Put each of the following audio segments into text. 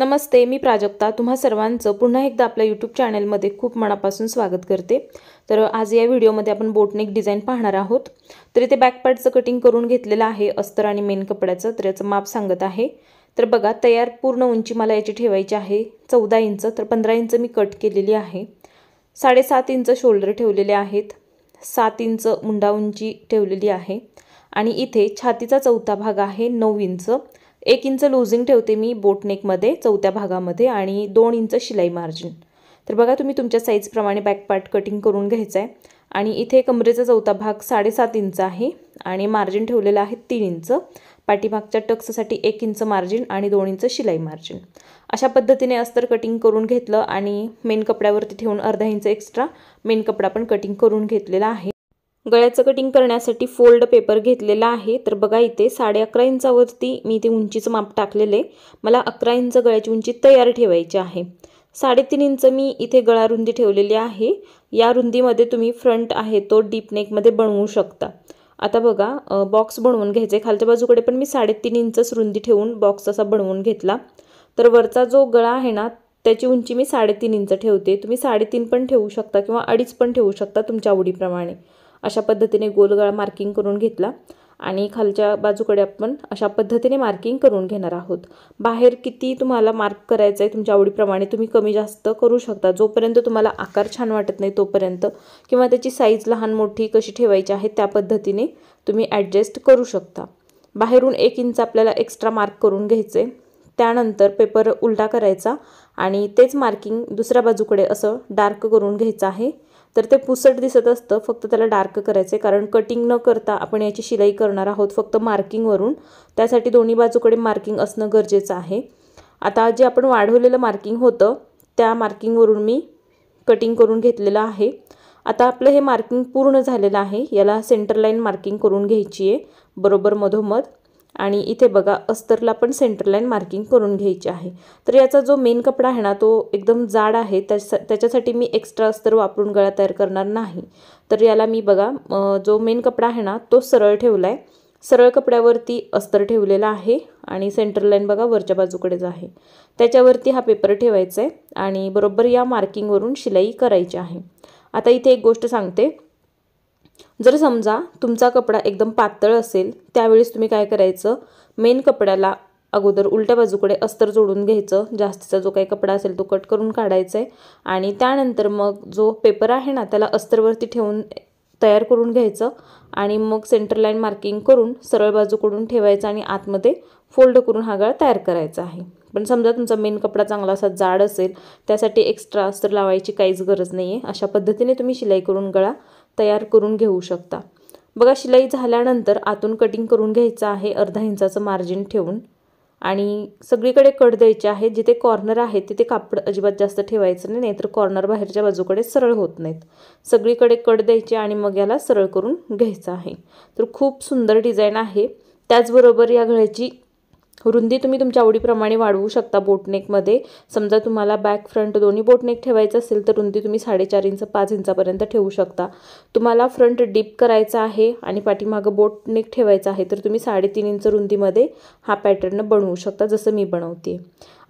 नमस्ते मी प्राजक्ता तुम्हा सर्वांचं पुन्हा एकदा आपल्या यूट्यूब चॅनलमध्ये खूप मनापासून स्वागत करते तर आज या व्हिडिओमध्ये आपण बोटनेक डिझाईन पाहणार आहोत तर इथे बॅकपॅडचं कटिंग करून घेतलेलं आहे अस्तर आणि मेन कपड्याचं तर याचं माप सांगत आहे तर बघा तयार पूर्ण उंची मला याची ठेवायची आहे चौदा इंच तर पंधरा इंच मी कट केलेली आहे साडेसात इंच शोल्डर ठेवलेले आहेत सात इंच मुंडा उंची ठेवलेली आहे आणि इथे छातीचा चौथा भाग आहे नऊ इंच एक इंच लूजिंग ठेवते मी बोटनेकमध्ये चौथ्या भागामध्ये आणि दोन इंच शिलाई मार्जिन तर बघा तुम्ही तुमच्या साईजप्रमाणे बॅकपार्ट कटिंग करून घ्यायचं आहे आणि इथे कमरेचा चौथा भाग साडेसात इंच आहे आणि मार्जिन ठेवलेलं आहे तीन इंच पाठीमागच्या टक्ससाठी एक इंच मार्जिन आणि दोन इंच शिलाई मार्जिन अशा पद्धतीने अस्तर कटिंग करून घेतलं आणि मेन कपड्यावरती ठेवून अर्धा इंच एक्स्ट्रा मेन कपडा पण कटिंग करून घेतलेला आहे गळ्याचं कटिंग करण्यासाठी फोल्ड पेपर घेतलेला आहे तर बघा इथे साडे अकरा इंचावरती मी इथे उंचीचं माप टाकलेलं आहे मला अकरा इंच गळ्याची उंची तयार ठेवायची आहे साडेतीन इंच मी इथे गळा रुंदी ठेवलेली आहे या रुंदीमध्ये तुम्ही फ्रंट आहे तो डीप नेकमध्ये बनवू शकता आता बघा बॉक्स बनवून घ्यायचे खालच्या बाजूकडे पण मी साडेतीन इंचच रुंदी ठेवून बॉक्स असा बनवून घेतला तर वरचा जो गळा आहे ना त्याची उंची मी साडेतीन इंच ठेवते तुम्ही साडेतीन पण ठेवू शकता किंवा अडीच पण ठेवू शकता तुमच्या आवडीप्रमाणे अशा पद्धतीने गोलगळा मार्किंग करून घेतला आणि खालच्या बाजूकडे आपण अशा पद्धतीने मार्किंग करून घेणार आहोत बाहेर किती तुम्हाला मार्क करायचं आहे तुमच्या आवडीप्रमाणे तुम्ही कमी जास्त करू शकता जोपर्यंत तुम्हाला आकार छान वाटत नाही तोपर्यंत किंवा त्याची साईज लहान मोठी कशी ठेवायची आहे त्या पद्धतीने तुम्ही ॲडजस्ट करू शकता बाहेरून एक इंच आपल्याला एक्स्ट्रा मार्क करून घ्यायचे त्यानंतर पेपर उलटा करायचा आणि तेच मार्किंग दुसऱ्या बाजूकडे असं डार्क करून घ्यायचं आहे तर ते पुसट दिसत असतं फक्त त्याला डार्क करायचं आहे कारण कटिंग न करता आपण याची शिलाई करणार आहोत फक्त मार्किंगवरून त्यासाठी दोन्ही बाजूकडे मार्किंग असणं गरजेचं आहे आता जे आपण वाढवलेलं मार्किंग होतं त्या मार्किंगवरून मी कटिंग करून घेतलेलं आहे आता आपलं हे मार्किंग पूर्ण झालेलं आहे याला सेंटर लाईन मार्किंग करून घ्यायची आहे बरोबर मधोमध आणि इथे बघा अस्तरला पण सेंटरलाईन मार्किंग करून घ्यायची आहे तर याचा जो मेन कपडा आहे ना तो एकदम जाड आहे त्याचा त्याच्यासाठी मी एक्स्ट्रा अस्तर वापरून गळा तयार करणार नाही तर याला मी बघा जो मेन कपडा आहे ना तो सरळ ठेवला आहे सरळ कपड्यावरती अस्तर ठेवलेला आहे आणि सेंटरलाईन बघा वरच्या बाजूकडेच आहे त्याच्यावरती हा पेपर ठेवायचा आहे आणि बरोबर या मार्किंगवरून शिलाई करायची आहे आता इथे एक गोष्ट सांगते जर समजा तुमचा कपडा एकदम पातळ असेल त्यावेळेस तुम्ही काय करायचं मेन कपड्याला अगोदर उलट्या बाजूकडे अस्तर जोडून घ्यायचं जास्तीचा जो काही कपडा असेल तो कट करून काढायचा आहे आणि त्यानंतर मग जो पेपर आहे ना त्याला अस्तरवरती ठेवून तयार करून घ्यायचं आणि मग सेंटर लाईन मार्किंग करून सरळ बाजूकडून ठेवायचं आणि आतमध्ये फोल्ड करून हा गळा तयार करायचा आहे पण समजा तुमचा मेन कपडा चांगला असा जाड असेल त्यासाठी एक्स्ट्रा अस्तर लावायची काहीच गरज नाही आहे अशा पद्धतीने तुम्ही शिलाई करून गळा तयार करून घेऊ शकता बघा शिलाई झाल्यानंतर आतून कटिंग करून घ्यायचं आहे अर्धा इंचाचं मार्जिन ठेवून आणि सगळीकडे कट द्यायचे आहे जिथे कॉर्नर आहेत तिथे कापड अजिबात जास्त ठेवायचं नाही नाहीतर कॉर्नर बाहेरच्या बाजूकडे सरळ होत नाहीत सगळीकडे कट द्यायचे आणि मग याला सरळ करून घ्यायचं आहे तर खूप सुंदर डिझाईन आहे त्याचबरोबर या गळ्याची रुंदी तुम्ही तुमच्या आवडीप्रमाणे वाढवू शकता बोटनेकमध्ये समजा तुम्हाला बॅक फ्रंट दोन्ही बोटनेक ठेवायचं असेल तर रुंदी तुम्ही साडेचार इंच पाच इंचापर्यंत ठेवू शकता तुम्हाला फ्रंट डीप करायचा आहे आणि पाठीमागं बोटनेक ठेवायचा आहे तर तुम्ही साडेतीन इंच रुंदीमध्ये हा पॅटर्न बनवू शकता जसं मी बनवते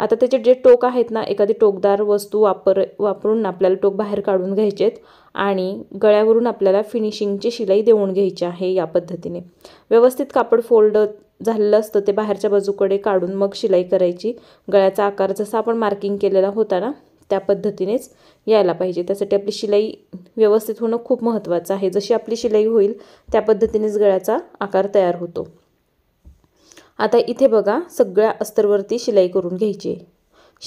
आता त्याचे जे टोक आहेत ना एखादी टोकदार वस्तू वापर वापरून आपल्याला टोक बाहेर काढून घ्यायचेत आणि गळ्यावरून आपल्याला फिनिशिंगची शिलाई देऊन घ्यायची आहे या पद्धतीने व्यवस्थित कापड फोल्ड झालेलं असतं ते बाहेरच्या बाजूकडे काढून मग शिलाई करायची गळ्याचा आकार जसा आपण मार्किंग केलेला होता ना त्या पद्धतीनेच यायला पाहिजे त्यासाठी आपली शिलाई व्यवस्थित होणं खूप महत्त्वाचं आहे जशी आपली शिलाई होईल त्या पद्धतीनेच गळ्याचा आकार तयार होतो आता इथे बघा सगळ्या अस्तरवरती शिलाई करून घ्यायची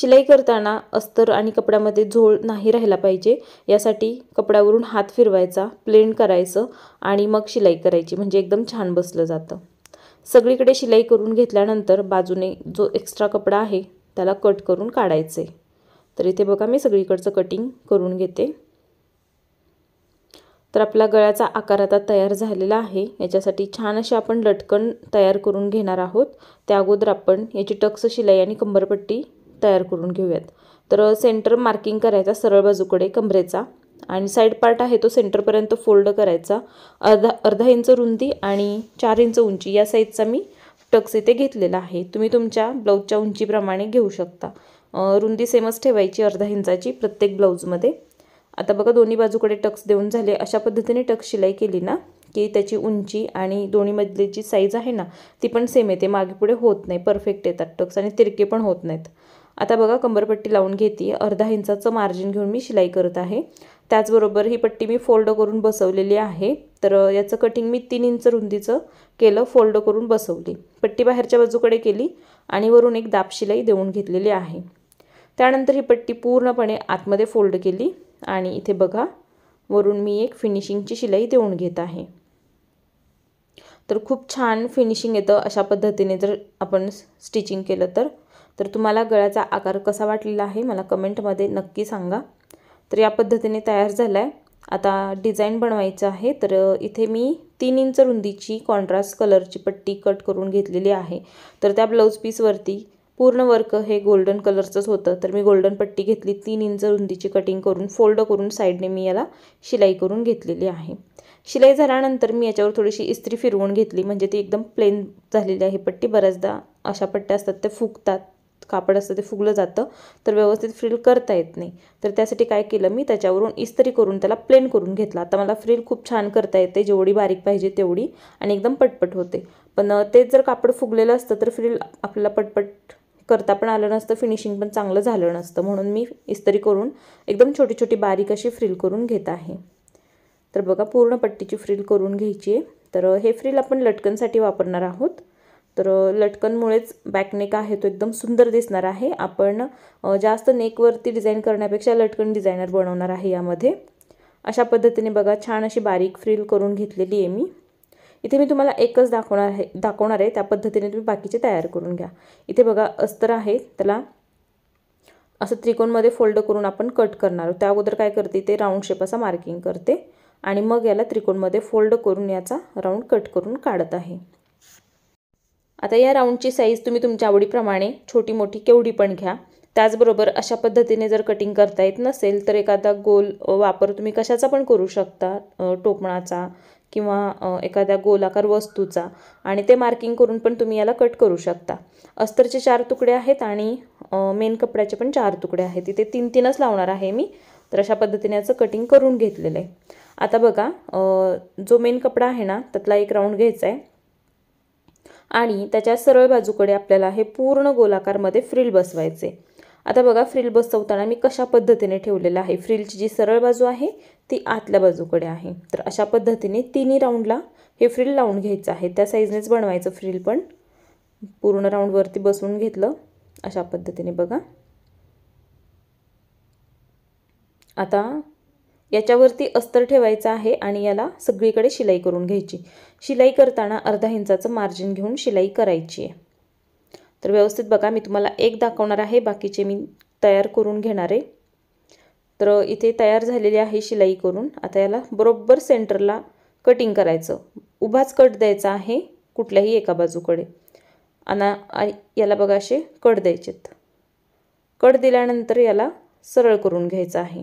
शिलाई करताना अस्तर आणि कपड्यामध्ये झोळ नाही राहिला पाहिजे यासाठी कपड्यावरून हात फिरवायचा प्लेन करायचं आणि मग शिलाई करायची म्हणजे एकदम छान बसलं जातं सगळीकडे शिलाई करून घेतल्यानंतर बाजूने जो एक्स्ट्रा कपडा आहे त्याला कट करून काढायचे तर इथे बघा मी सगळीकडचं कटिंग करून घेते तर आपला गळ्याचा आकार आता तयार झालेला आहे याच्यासाठी छान असे आपण लटकन तयार करून घेणार आहोत त्या अगोदर आपण याची टक्स शिलाई आणि कंबरपट्टी तयार करून घेऊयात तर सेंटर मार्किंग करायचा सरळ बाजूकडे कंबरेचा आणि साईड पार्ट आहे तो सेंटरपर्यंत फोल्ड करायचा अर्धा अर्धा इंच रुंदी आणि चार इंच उंची या साईजचा मी टक्स इथे घेतलेला आहे तुम्ही तुमच्या ब्लाऊजच्या उंचीप्रमाणे घेऊ शकता रुंदी सेमच ठेवायची अर्धा इंचाची प्रत्येक ब्लाऊजमध्ये आता बघा दोन्ही बाजूकडे टक्स देऊन झाले अशा पद्धतीने टक्स शिलाई केली ना की त्याची उंची आणि दोन्हीमधली जी साईज आहे ना ती पण सेम येते मागे पुढे होत नाही परफेक्ट येतात टक्स आणि तिरके पण होत नाहीत आता बघा कंबरपट्टी लावून घेते अर्धा इंचाचं मार्जिन घेऊन मी शिलाई करत आहे त्याचबरोबर ही पट्टी मी फोल्ड करून बसवलेली आहे तर याचं कटिंग मी तीन इंच रुंदीचं केलं फोल्ड करून बसवली पट्टी बाहेरच्या बाजूकडे केली आणि वरून एक शिलाई देऊन घेतलेली आहे त्यानंतर ही पट्टी पूर्णपणे आतमध्ये फोल्ड केली आणि इथे बघा वरून मी एक फिनिशिंगची शिलाई देऊन घेत आहे तर खूप छान फिनिशिंग येतं अशा पद्धतीने जर आपण स्टिचिंग केलं तर तर तुम्हाला गळ्याचा आकार कसा वाटलेला आहे मला कमेंटमध्ये नक्की सांगा तर या पद्धतीने तयार झाला आहे आता डिझाईन बनवायचं आहे तर इथे मी तीन इंच रुंदीची कॉन्ट्रास्ट कलरची पट्टी कट करून घेतलेली आहे तर त्या ब्लाऊज पीसवरती पूर्ण वर्क हे गोल्डन कलरचंच होतं तर मी गोल्डन पट्टी घेतली तीन इंच रुंदीची कटिंग करून फोल्ड करून साईडने मी याला शिलाई करून घेतलेली आहे शिलाई झाल्यानंतर मी याच्यावर थोडीशी इस्त्री फिरवून घेतली म्हणजे ती एकदम प्लेन झालेली आहे पट्टी बऱ्याचदा अशा पट्ट्या असतात त्या फुगतात कापड असतं ते फुगलं जातं तर व्यवस्थित फ्रिल करता येत नाही तर त्यासाठी काय केलं मी त्याच्यावरून इस्त्री करून त्याला प्लेन करून घेतला आता मला फ्रिल खूप छान करता येते जेवढी बारीक पाहिजे तेवढी आणि एकदम पटपट होते पण तेच जर कापड फुगलेलं असतं तर फ्रिल आपल्याला पटपट करता पण आलं नसतं फिनिशिंग पण चांगलं झालं नसतं म्हणून मी इस्त्री करून एकदम छोटी छोटी बारीक अशी फ्रिल करून घेत आहे तर बघा पूर्ण पट्टीची फ्रिल करून घ्यायची आहे तर हे फ्रिल आपण लटकनसाठी वापरणार आहोत तर लटकनमुळेच बॅकनेक आहे तो एकदम सुंदर दिसणार आहे आपण जास्त नेकवरती डिझाईन करण्यापेक्षा लटकन डिझायनर बनवणार आहे यामध्ये अशा पद्धतीने बघा छान अशी बारीक फ्रील करून घेतलेली आहे मी इथे मी तुम्हाला एकच दाखवणार आहे दाखवणार आहे त्या पद्धतीने तुम्ही बाकीचे तयार करून घ्या इथे बघा अस्तर आहे त्याला असं त्रिकोणमध्ये फोल्ड करून आपण कट करणार त्या अगोदर काय करते ते राऊंड शेप असा मार्किंग करते आणि मग याला त्रिकोणमध्ये फोल्ड करून याचा राऊंड कट करून काढत आहे आता या राऊंडची साईज तुम्ही तुमच्या आवडीप्रमाणे छोटी मोठी केवढी पण घ्या त्याचबरोबर अशा पद्धतीने जर कटिंग करता येत नसेल तर एखादा गोल वापर तुम्ही कशाचा पण करू शकता टोपणाचा किंवा एखाद्या गोलाकार वस्तूचा आणि ते मार्किंग करून पण तुम्ही याला कट करू शकता अस्तरचे चार तुकडे आहेत आणि मेन कपड्याचे पण चार तुकडे आहेत तिथे तीन तीनच लावणार आहे मी तर अशा पद्धतीने याचं कटिंग करून घेतलेलं आहे आता बघा जो मेन कपडा आहे ना त्यातला एक राऊंड घ्यायचा आहे आणि त्याच्या सरळ बाजूकडे आपल्याला हे पूर्ण गोलाकारमध्ये फ्रिल बसवायचे आता बघा फ्रिल बसवताना मी कशा पद्धतीने ठेवलेलं आहे फ्रिलची जी सरळ बाजू आहे ती आतल्या बाजूकडे आहे तर अशा पद्धतीने तिन्ही राऊंडला हे फ्रिल लावून घ्यायचं आहे त्या साईजनेच बनवायचं फ्रिल पण पूर्ण राऊंडवरती बसवून घेतलं अशा पद्धतीने बघा आता याच्यावरती अस्तर ठेवायचं आहे आणि याला सगळीकडे शिलाई करून घ्यायची शिलाई करताना अर्धा इंचाचं मार्जिन घेऊन शिलाई करायची आहे तर व्यवस्थित बघा मी तुम्हाला एक दाखवणार आहे बाकीचे मी तयार करून घेणार आहे तर इथे तयार झालेली आहे शिलाई करून आता याला बरोबर सेंटरला कटिंग करायचं उभाच कट द्यायचा आहे कुठल्याही एका बाजूकडे आणि याला बघा असे कट द्यायचेत कट दिल्यानंतर याला सरळ करून घ्यायचं आहे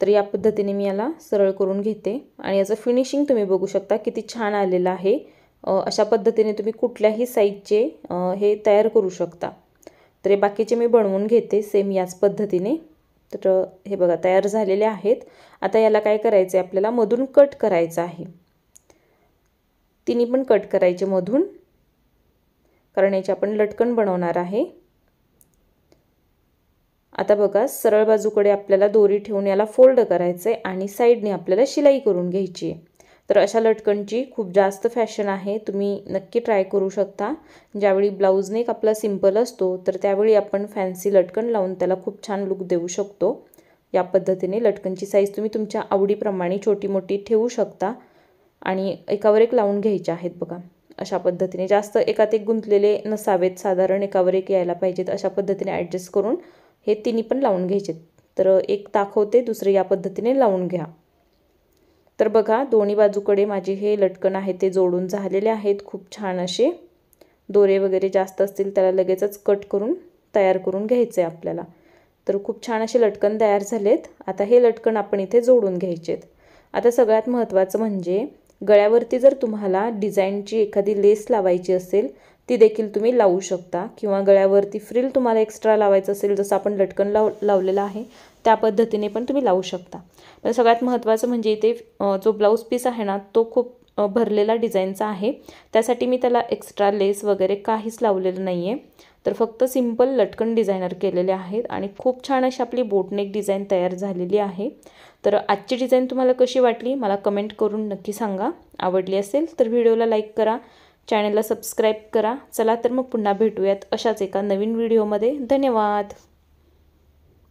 तर या पद्धतीने मी याला सरळ करून घेते आणि याचं फिनिशिंग तुम्ही बघू शकता किती छान आलेलं आहे अशा पद्धतीने तुम्ही कुठल्याही साईजचे हे तयार करू शकता तर हे बाकीचे मी बनवून घेते सेम याच पद्धतीने तर हे बघा तयार झालेले आहेत आता याला काय करायचं आहे आपल्याला मधून कट करायचं आहे तिने पण कट करायचे मधून कारण याची आपण लटकन बनवणार आहे आता बघा सरळ बाजूकडे आपल्याला दोरी ठेवून याला फोल्ड करायचं आहे आणि साईडने आपल्याला शिलाई करून घ्यायची आहे तर अशा लटकणची खूप जास्त फॅशन आहे तुम्ही नक्की ट्राय करू शकता ज्यावेळी ब्लाऊज नेक आपला सिम्पल असतो तर त्यावेळी आपण फॅन्सी लटकण लावून त्याला खूप छान लुक देऊ शकतो या पद्धतीने लटकणची साईज तुम्ही तुमच्या आवडीप्रमाणे छोटी मोठी ठेवू शकता आणि एकावर एक लावून घ्यायच्या आहेत बघा अशा पद्धतीने जास्त एकात एक गुंतलेले नसावेत साधारण एकावर एक यायला पाहिजेत अशा पद्धतीने ॲडजस्ट करून हे तिन्ही पण लावून घ्यायचे तर एक ताक दुसरे या पद्धतीने लावून घ्या तर बघा दोन्ही बाजूकडे माझे हे लटकन आहे ते जोडून झालेले आहेत खूप छान असे दोरे वगैरे जास्त असतील त्याला लगेचच कट करून तयार करून घ्यायचे आपल्याला तर खूप छान असे लटकन तयार झालेत आता हे लटकन आपण इथे जोडून घ्यायचेत आता सगळ्यात महत्त्वाचं म्हणजे गळ्यावरती जर तुम्हाला डिझाईनची एखादी लेस लावायची असेल ती देखील तुम्ही लावू शकता किंवा गळ्यावरती फ्रिल तुम्हाला एक्स्ट्रा लावायचं असेल जसं आपण लटकन लाव लावलेलं आहे त्या पद्धतीने पण तुम्ही लावू शकता पण सगळ्यात महत्त्वाचं म्हणजे इथे जो ब्लाऊज पीस आहे ना तो खूप भरलेला डिझाईनचा आहे त्यासाठी मी त्याला एक्स्ट्रा लेस वगैरे काहीच लावलेलं नाही आहे तर फक्त सिम्पल लटकन डिझायनर केलेले आहेत आणि खूप छान अशी आपली बोटनेक डिझाईन तयार झालेली आहे तर आजची डिझाईन तुम्हाला कशी वाटली मला कमेंट करून नक्की सांगा आवडली असेल तर व्हिडिओला लाईक करा चॅनलला सबस्क्राईब करा चला तर मग पुन्हा भेटूयात अशाच एका नवीन व्हिडिओमध्ये धन्यवाद